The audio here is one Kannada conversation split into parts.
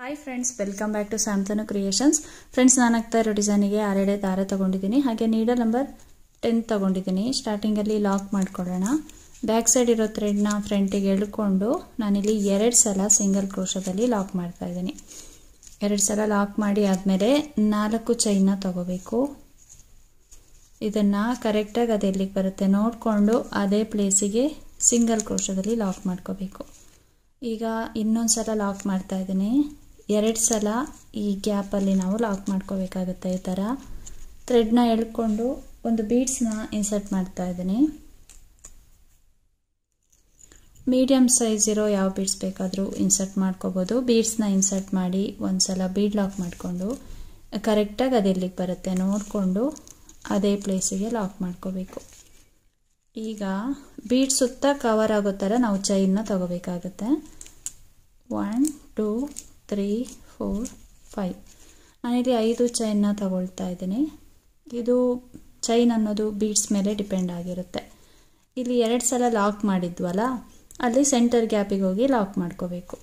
hi friends welcome back to Samson Creations friends ನಾನು ಆಗ್ತಾ ಇರೋ ಡಿಸೈನಿಗೆ ಆರೆಡೆ ದಾರ ತಗೊಂಡಿದ್ದೀನಿ ಹಾಗೆ ನೀಡಲ್ ನಂಬರ್ ಟೆನ್ ತೊಗೊಂಡಿದ್ದೀನಿ ಸ್ಟಾರ್ಟಿಂಗಲ್ಲಿ ಲಾಕ್ ಮಾಡ್ಕೊಳ್ಳೋಣ ಬ್ಯಾಕ್ ಸೈಡ್ ಇರೋ ಥ್ರೆಡ್ನ ಫ್ರಂಟಿಗೆ ಎಳ್ಕೊಂಡು ನಾನಿಲ್ಲಿ ಎರಡು ಸಲ ಸಿಂಗಲ್ ಕ್ರೋಶದಲ್ಲಿ ಲಾಕ್ ಮಾಡ್ತಾ ಇದ್ದೀನಿ ಎರಡು ಸಲ ಲಾಕ್ ಮಾಡಿ ಆದಮೇಲೆ ನಾಲ್ಕು ಚೈನ ತಗೋಬೇಕು ಇದನ್ನು ಕರೆಕ್ಟಾಗಿ ಅದು ಎಲ್ಲಿಗೆ ಬರುತ್ತೆ ನೋಡಿಕೊಂಡು ಅದೇ ಪ್ಲೇಸಿಗೆ ಸಿಂಗಲ್ ಕ್ರೋಶದಲ್ಲಿ ಲಾಕ್ ಮಾಡ್ಕೋಬೇಕು ಈಗ ಇನ್ನೊಂದು ಸಲ ಲಾಕ್ ಮಾಡ್ತಾ ಇದ್ದೀನಿ ಎರಡು ಸಲ ಈ ಗ್ಯಾಪಲ್ಲಿ ನಾವು ಲಾಕ್ ಮಾಡ್ಕೋಬೇಕಾಗುತ್ತೆ ಈ ಥರ ಥ್ರೆಡ್ನ ಎಳ್ಕೊಂಡು ಒಂದು ಬೀಡ್ಸ್ನ ಇನ್ಸರ್ಟ್ ಮಾಡ್ತಾ ಇದ್ದೀನಿ ಮೀಡಿಯಮ್ ಸೈಜ್ ಇರೋ ಯಾವ ಬೀಡ್ಸ್ ಬೇಕಾದರೂ ಇನ್ಸರ್ಟ್ ಮಾಡ್ಕೋಬೋದು ಬೀಡ್ಸ್ನ ಇನ್ಸರ್ಟ್ ಮಾಡಿ ಒಂದು ಸಲ ಬೀಡ್ ಲಾಕ್ ಮಾಡಿಕೊಂಡು ಕರೆಕ್ಟಾಗಿ ಅದು ಎಲ್ಲಿಗೆ ಬರುತ್ತೆ ನೋಡಿಕೊಂಡು ಅದೇ ಪ್ಲೇಸಿಗೆ ಲಾಕ್ ಮಾಡ್ಕೋಬೇಕು ಈಗ ಬೀಡ್ ಸುತ್ತ ಕವರ್ ಆಗೋ ಥರ ನಾವು ಚೈನ್ನ ತಗೋಬೇಕಾಗುತ್ತೆ one two three four five ನಾನಿಲ್ಲಿ ಐದು ಚೈನ್ನ ತಗೊಳ್ತಾ ಇದ್ದೀನಿ ಇದು ಚೈನ್ ಅನ್ನೋದು ಬೀಡ್ಸ್ ಮೇಲೆ ಡಿಪೆಂಡ್ ಆಗಿರುತ್ತೆ ಇಲ್ಲಿ ಎರಡು ಸಲ ಲಾಕ್ ಮಾಡಿದ್ವಲ್ಲ ಅಲ್ಲಿ ಸೆಂಟರ್ ಗ್ಯಾಪಿಗೆ ಹೋಗಿ ಲಾಕ್ ಮಾಡ್ಕೋಬೇಕು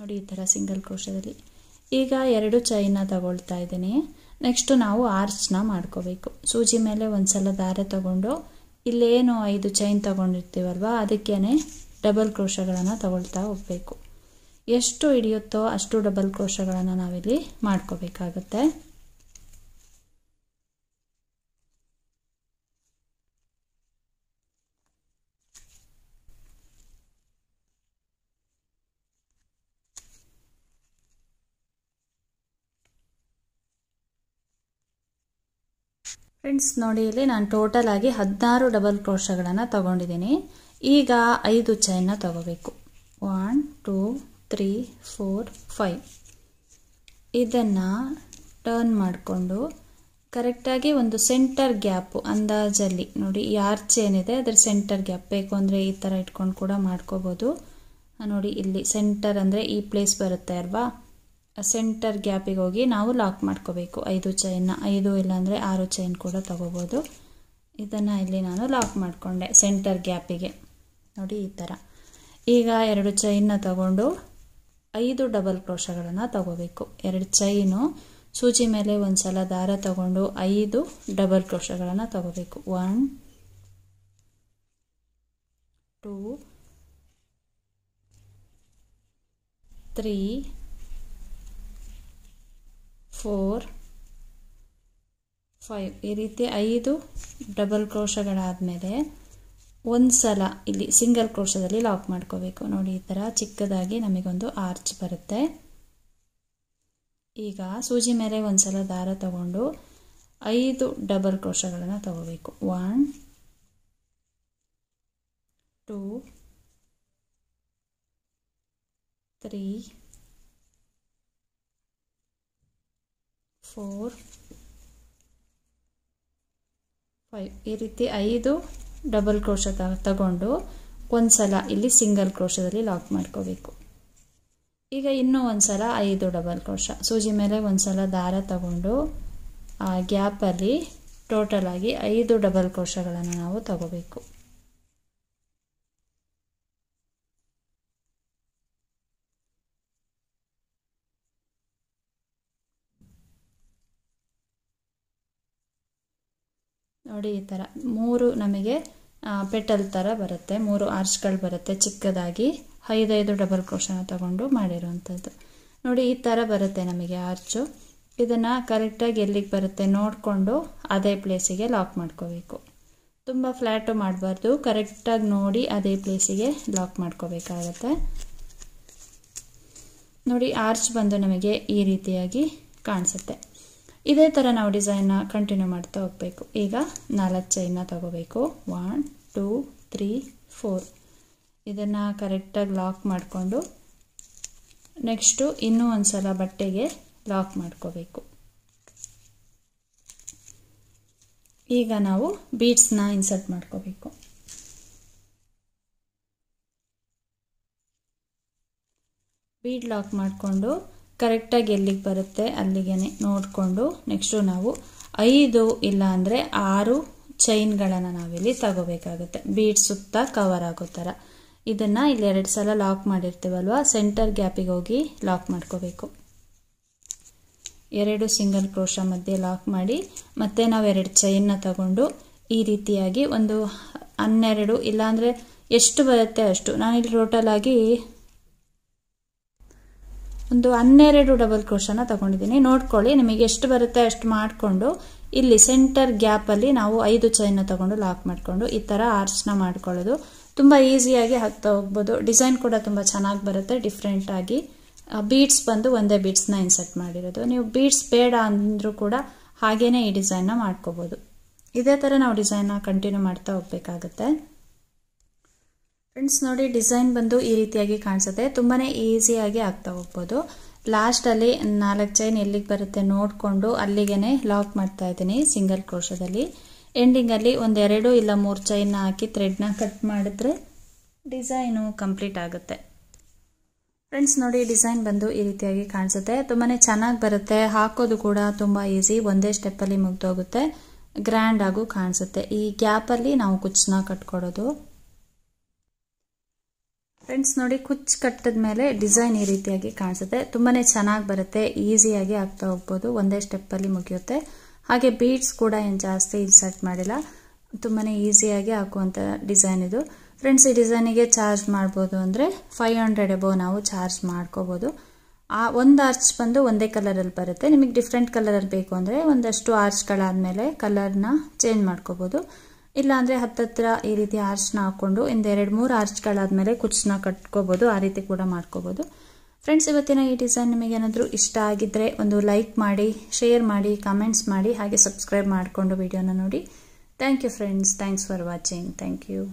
ನೋಡಿ ಈ ಥರ ಸಿಂಗಲ್ ಕ್ರೋಶದಲ್ಲಿ ಈಗ ಎರಡು ಚೈನ ತಗೊಳ್ತಾ ಇದ್ದೀನಿ ನೆಕ್ಸ್ಟು ನಾವು ಆರ್ಚ್ನ ಮಾಡ್ಕೋಬೇಕು ಸೂಜಿ ಮೇಲೆ ಒಂದು ಸಲ ದಾರ ತಗೊಂಡು ಇಲ್ಲೇನು ಐದು ಚೈನ್ ತಗೊಂಡಿರ್ತೀವಲ್ವ ಅದಕ್ಕೇ ಡಬಲ್ ಕ್ರೋಶಗಳನ್ನು ತಗೊಳ್ತಾ ಹೋಗಬೇಕು ಎಷ್ಟು ಹಿಡಿಯುತ್ತೋ ಅಷ್ಟು ಡಬಲ್ ಕ್ರೋಶಗಳನ್ನು ನಾವಿಲ್ಲಿ ಮಾಡ್ಕೋಬೇಕಾಗುತ್ತೆ ಫ್ರೆಂಡ್ಸ್ ನೋಡಿ ಇಲ್ಲಿ ನಾನು ಟೋಟಲ್ ಆಗಿ ಹದಿನಾರು ಡಬಲ್ ಕ್ರೋಶಗಳನ್ನು ತಗೊಂಡಿದ್ದೀನಿ ಈಗ ಐದು ಚೈನ್ನ ತಗೋಬೇಕು one two three four five ಇದನ್ನು ಟರ್ನ್ ಮಾಡಿಕೊಂಡು ಕರೆಕ್ಟಾಗಿ ಒಂದು ಸೆಂಟರ್ ಗ್ಯಾಪು ಅಂದಾಜಲ್ಲಿ ನೋಡಿ ಈ ಆರ್ಚ್ ಏನಿದೆ ಅದರ ಸೆಂಟರ್ ಗ್ಯಾಪ್ ಬೇಕು ಅಂದರೆ ಈ ಥರ ಇಟ್ಕೊಂಡು ಕೂಡ ಮಾಡ್ಕೋಬೋದು ನೋಡಿ ಇಲ್ಲಿ ಸೆಂಟರ್ ಅಂದರೆ ಈ ಪ್ಲೇಸ್ ಬರುತ್ತೆ ಅಲ್ವಾ ಸೆಂಟರ್ ಗ್ಯಾಪಿಗೆ ಹೋಗಿ ನಾವು ಲಾಕ್ ಮಾಡ್ಕೋಬೇಕು ಐದು ಚೈನ್ನ ಐದು ಇಲ್ಲಾಂದರೆ ಆರು ಚೈನ್ ಕೂಡ ತೊಗೋಬೋದು ಇದನ್ನು ಇಲ್ಲಿ ನಾನು ಲಾಕ್ ಮಾಡಿಕೊಂಡೆ ಸೆಂಟರ್ ಗ್ಯಾಪಿಗೆ ನೋಡಿ ಈ ಥರ ಈಗ ಎರಡು ಚೈನ್ನ ತಗೊಂಡು ಐದು ಡಬಲ್ ಕ್ರೋಶಗಳನ್ನು ತಗೋಬೇಕು ಎರಡು ಚೈನು ಸೂಜಿ ಮೇಲೆ ಒಂದ್ಸಲ ದಾರ ತಗೊಂಡು ಐದು ಡಬಲ್ ಕ್ರೋಶಗಳನ್ನು ತಗೋಬೇಕು one two three four five ಈ ರೀತಿ ಐದು ಡಬಲ್ ಕ್ರೋಶಗಳಾದಮೇಲೆ ಒಂದ್ಸಲ ಸಲ ಇಲ್ಲಿ ಸಿಂಗಲ್ ಕ್ರೋಶದಲ್ಲಿ ಲಾಕ್ ಮಾಡ್ಕೋಬೇಕು ನೋಡಿ ಈ ಥರ ಚಿಕ್ಕದಾಗಿ ನಮಗೊಂದು ಆರ್ಚ್ ಬರುತ್ತೆ ಈಗ ಸೂಜಿ ಮೇಲೆ ಒಂದ್ಸಲ ಸಲ ದಾರ ತಗೊಂಡು ಐದು ಡಬಲ್ ಕ್ರೋಶಗಳನ್ನು ತಗೋಬೇಕು one two three four five ಈ ರೀತಿ ಐದು ಡಬಲ್ ಕ್ರೋಶ ತಗೊಂಡು ಒಂದು ಇಲ್ಲಿ ಸಿಂಗಲ್ ಕ್ರೋಶದಲ್ಲಿ ಲಾಕ್ ಮಾಡ್ಕೋಬೇಕು ಈಗ ಇನ್ನೂ ಒಂದು ಸಲ ಐದು ಡಬಲ್ ಕ್ರೋಶ ಸೂಜಿ ಮೇಲೆ ಒಂದು ಸಲ ದಾರ ತಗೊಂಡು ಆ ಗ್ಯಾಪಲ್ಲಿ ಟೋಟಲ್ ಆಗಿ ಐದು ಡಬಲ್ ಕ್ರೋಶಗಳನ್ನು ನಾವು ತಗೋಬೇಕು ನೋಡಿ ಈ ಥರ ಮೂರು ನಮಗೆ ಪೆಟಲ್ ಥರ ಬರುತ್ತೆ ಮೂರು ಆರ್ಚ್ಗಳು ಬರುತ್ತೆ ಚಿಕ್ಕದಾಗಿ ಐದೈದು ಡಬಲ್ ಕ್ರೋಶನ ತಗೊಂಡು ಮಾಡಿರುವಂಥದ್ದು ನೋಡಿ ಈ ಥರ ಬರುತ್ತೆ ನಮಗೆ ಆರ್ಚು ಇದನ್ನು ಕರೆಕ್ಟಾಗಿ ಎಲ್ಲಿಗೆ ಬರುತ್ತೆ ನೋಡಿಕೊಂಡು ಅದೇ ಪ್ಲೇಸಿಗೆ ಲಾಕ್ ಮಾಡ್ಕೋಬೇಕು ತುಂಬ ಫ್ಲ್ಯಾಟು ಮಾಡಬಾರ್ದು ಕರೆಕ್ಟಾಗಿ ನೋಡಿ ಅದೇ ಪ್ಲೇಸಿಗೆ ಲಾಕ್ ಮಾಡ್ಕೋಬೇಕಾಗತ್ತೆ ನೋಡಿ ಆರ್ಚ್ ಬಂದು ನಮಗೆ ಈ ರೀತಿಯಾಗಿ ಕಾಣಿಸುತ್ತೆ ಇದೇ ಥರ ನಾವು ಡಿಸೈನ್ನ ಕಂಟಿನ್ಯೂ ಮಾಡ್ತಾ ಹೋಗಬೇಕು ಈಗ ನಾಲ್ಕು ಚೈನ್ನ ತಗೋಬೇಕು ಒನ್ ಟೂ ತ್ರೀ ಫೋರ್ ಇದನ್ನು ಕರೆಕ್ಟಾಗಿ ಲಾಕ್ ಮಾಡಿಕೊಂಡು ನೆಕ್ಸ್ಟು ಇನ್ನೂ ಒಂದು ಸಲ ಬಟ್ಟೆಗೆ ಲಾಕ್ ಮಾಡ್ಕೋಬೇಕು ಈಗ ನಾವು ಬೀಡ್ಸ್ನ ಇನ್ಸರ್ಟ್ ಮಾಡ್ಕೋಬೇಕು ಬೀಡ್ ಲಾಕ್ ಮಾಡಿಕೊಂಡು ಕರೆಕ್ಟಾಗಿ ಎಲ್ಲಿಗೆ ಬರುತ್ತೆ ಅಲ್ಲಿಗೆ ನೋಡಿಕೊಂಡು ನೆಕ್ಸ್ಟು ನಾವು ಐದು ಇಲ್ಲ ಅಂದರೆ ಆರು ಚೈನ್ಗಳನ್ನು ನಾವಿಲ್ಲಿ ತಗೋಬೇಕಾಗುತ್ತೆ ಬೀಡ್ ಸುತ್ತ ಕವರ್ ಆಗೋ ಥರ ಇದನ್ನು ಇಲ್ಲಿ ಎರಡು ಸಲ ಲಾಕ್ ಮಾಡಿರ್ತೀವಲ್ವಾ ಸೆಂಟರ್ ಗ್ಯಾಪಿಗೆ ಹೋಗಿ ಲಾಕ್ ಮಾಡ್ಕೋಬೇಕು ಎರಡು ಸಿಂಗಲ್ ಕ್ರೋಶ ಮಧ್ಯೆ ಲಾಕ್ ಮಾಡಿ ಮತ್ತೆ ನಾವು ಎರಡು ಚೈನ್ನ ತಗೊಂಡು ಈ ರೀತಿಯಾಗಿ ಒಂದು ಹನ್ನೆರಡು ಇಲ್ಲಾಂದರೆ ಎಷ್ಟು ಬರುತ್ತೆ ಅಷ್ಟು ನಾನಿಲ್ಲಿ ಟೋಟಲ್ ಆಗಿ ಒಂದು ಹನ್ನೆರಡು ಡಬಲ್ ಕ್ರೋಶನ ತಗೊಂಡಿದ್ದೀನಿ ನೋಡ್ಕೊಳ್ಳಿ ನಿಮಗೆ ಎಷ್ಟು ಬರುತ್ತೆ ಅಷ್ಟು ಮಾಡಿಕೊಂಡು ಇಲ್ಲಿ ಸೆಂಟರ್ ಗ್ಯಾಪಲ್ಲಿ ನಾವು ಐದು ಚೈನ್ ತಗೊಂಡು ಲಾಕ್ ಮಾಡಿಕೊಂಡು ಈ ಥರ ಆರ್ಚ್ನ ಮಾಡ್ಕೊಳ್ಳೋದು ತುಂಬ ಈಸಿಯಾಗಿ ಹಾಕ್ತಾ ಹೋಗ್ಬೋದು ಡಿಸೈನ್ ಕೂಡ ತುಂಬ ಚೆನ್ನಾಗಿ ಬರುತ್ತೆ ಆಗಿ ಬೀಡ್ಸ್ ಬಂದು ಒಂದೇ ಬೀಡ್ಸ್ನ ಇನ್ಸರ್ಟ್ ಮಾಡಿರೋದು ನೀವು ಬೀಡ್ಸ್ ಬೇಡ ಅಂದರೂ ಕೂಡ ಹಾಗೇನೆ ಈ ಡಿಸೈನ್ನ ಮಾಡ್ಕೋಬಹುದು ಇದೇ ಥರ ನಾವು ಡಿಸೈನ್ನ ಕಂಟಿನ್ಯೂ ಮಾಡ್ತಾ ಹೋಗ್ಬೇಕಾಗತ್ತೆ ಫ್ರೆಂಡ್ಸ್ ನೋಡಿ ಡಿಸೈನ್ ಬಂದು ಈ ರೀತಿಯಾಗಿ ಕಾಣಿಸುತ್ತೆ ತುಂಬಾ ಈಸಿಯಾಗಿ ಆಗ್ತಾ ಹೋಗ್ಬೋದು ಲಾಸ್ಟಲ್ಲಿ ನಾಲ್ಕು ಚೈನ್ ಎಲ್ಲಿಗೆ ಬರುತ್ತೆ ನೋಡಿಕೊಂಡು ಅಲ್ಲಿಗೆ ಲಾಕ್ ಮಾಡ್ತಾ ಇದ್ದೀನಿ ಸಿಂಗಲ್ ಕ್ರೋಶದಲ್ಲಿ ಎಂಡಿಂಗಲ್ಲಿ ಒಂದೆರಡು ಇಲ್ಲ ಮೂರು ಚೈನ್ ಹಾಕಿ ಥ್ರೆಡ್ನ ಕಟ್ ಮಾಡಿದ್ರೆ ಡಿಸೈನು ಕಂಪ್ಲೀಟ್ ಆಗುತ್ತೆ ಫ್ರೆಂಡ್ಸ್ ನೋಡಿ ಡಿಸೈನ್ ಬಂದು ಈ ರೀತಿಯಾಗಿ ಕಾಣಿಸುತ್ತೆ ತುಂಬಾ ಚೆನ್ನಾಗಿ ಬರುತ್ತೆ ಹಾಕೋದು ಕೂಡ ತುಂಬ ಈಸಿ ಒಂದೇ ಸ್ಟೆಪ್ಪಲ್ಲಿ ಮುಗ್ದೋಗುತ್ತೆ ಗ್ರ್ಯಾಂಡ್ ಆಗು ಕಾಣಿಸುತ್ತೆ ಈ ಗ್ಯಾಪಲ್ಲಿ ನಾವು ಕುಚ್ಚನ್ನ ಕಟ್ಕೊಡೋದು ಫ್ರೆಂಡ್ಸ್ ನೋಡಿ ಕುಚ್ ಕಟ್ಟದ ಮೇಲೆ ಡಿಸೈನ್ ಈ ರೀತಿಯಾಗಿ ಕಾಣಿಸುತ್ತೆ ತುಂಬಾ ಚೆನ್ನಾಗಿ ಬರುತ್ತೆ ಈಸಿಯಾಗಿ ಆಗ್ತಾ ಹೋಗ್ಬೋದು ಒಂದೇ ಸ್ಟೆಪ್ಪಲ್ಲಿ ಮುಗಿಯುತ್ತೆ ಹಾಗೆ ಬೀಡ್ಸ್ ಕೂಡ ಏನು ಜಾಸ್ತಿ ಇನ್ಸರ್ಟ್ ಮಾಡಿಲ್ಲ ತುಂಬಾ ಈಸಿಯಾಗಿ ಹಾಕುವಂಥ ಡಿಸೈನ್ ಇದು ಫ್ರೆಂಡ್ಸ್ ಈ ಡಿಸೈನಿಗೆ ಚಾರ್ಜ್ ಮಾಡ್ಬೋದು ಅಂದರೆ ಫೈವ್ ಹಂಡ್ರೆಡ್ ಎಬೋ ನಾವು ಚಾರ್ಜ್ ಮಾಡ್ಕೋಬೋದು ಆ ಒಂದು ಆರ್ಚ್ ಬಂದು ಒಂದೇ ಕಲರಲ್ಲಿ ಬರುತ್ತೆ ನಿಮಗೆ ಡಿಫ್ರೆಂಟ್ ಕಲರಲ್ಲಿ ಬೇಕು ಅಂದರೆ ಒಂದಷ್ಟು ಆರ್ಚ್ಗಳಾದಮೇಲೆ ಕಲರ್ನ ಚೇಂಜ್ ಮಾಡ್ಕೋಬೋದು ಇಲ್ಲಾಂದರೆ ಹತ್ತತ್ರ ಈ ರೀತಿ ಆರ್ಚ್ನ ಹಾಕ್ಕೊಂಡು ಒಂದು ಎರಡು ಮೂರು ಆರ್ಚ್ಗಳಾದಮೇಲೆ ಕುಚ್ನ ಕಟ್ಕೋಬೋದು ಆ ರೀತಿ ಕೂಡ ಮಾಡ್ಕೋಬೋದು ಫ್ರೆಂಡ್ಸ್ ಇವತ್ತಿನ ಈ ಡಿಸೈನ್ ನಿಮಗೆ ಇಷ್ಟ ಆಗಿದ್ದರೆ ಒಂದು ಲೈಕ್ ಮಾಡಿ ಶೇರ್ ಮಾಡಿ ಕಮೆಂಟ್ಸ್ ಮಾಡಿ ಹಾಗೆ ಸಬ್ಸ್ಕ್ರೈಬ್ ಮಾಡಿಕೊಂಡು ವಿಡಿಯೋನ ನೋಡಿ thank you friends thanks for watching thank you